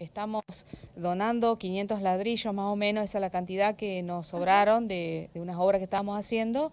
estamos donando 500 ladrillos más o menos, esa es la cantidad que nos sobraron de, de unas obras que estábamos haciendo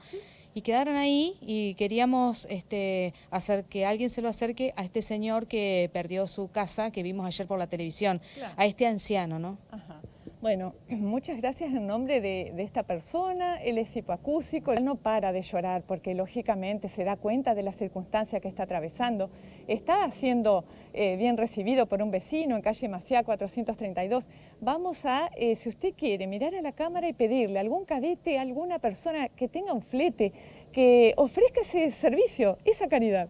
y quedaron ahí y queríamos este, hacer que alguien se lo acerque a este señor que perdió su casa, que vimos ayer por la televisión, a este anciano, ¿no? Ajá. Bueno, muchas gracias en nombre de, esta persona, él es hipoacúsico, él no para de llorar porque lógicamente se da cuenta de la circunstancia que está atravesando, está siendo eh, bien recibido por un vecino en calle Maciá 432. Vamos a, eh, si usted quiere, mirar a la cámara y pedirle a algún cadete, a alguna persona que tenga un flete, que ofrezca ese servicio, esa caridad.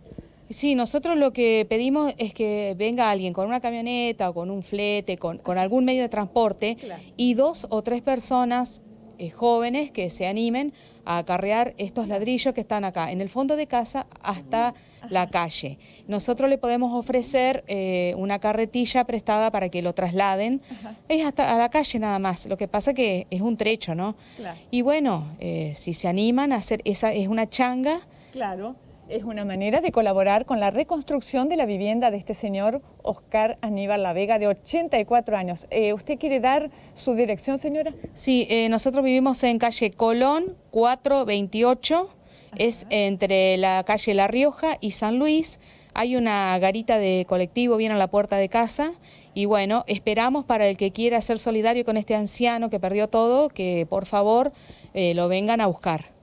Sí, nosotros lo que pedimos es que venga alguien con una camioneta o con un flete, con, algún medio de transporte y dos o tres personas eh, jóvenes que se animen a acarrear estos ladrillos que están acá, en el fondo de casa hasta la calle. Nosotros le podemos ofrecer eh, una carretilla prestada para que lo trasladen. Es hasta a la calle nada más, lo que pasa que es un trecho, ¿no? Y bueno, eh, si se animan a hacer, esa es una changa. Claro es una manera de colaborar con la reconstrucción de la vivienda de este señor Oscar Aníbal La Vega, de 84 años. Eh, ¿Usted quiere dar su dirección, señora? Sí, eh, nosotros vivimos en calle Colón 428, es entre la calle La Rioja y San Luis. Hay una garita de colectivo, viene a la puerta de casa y bueno, esperamos para el que quiera ser solidario con este anciano que perdió todo, que por favor eh, lo vengan a buscar.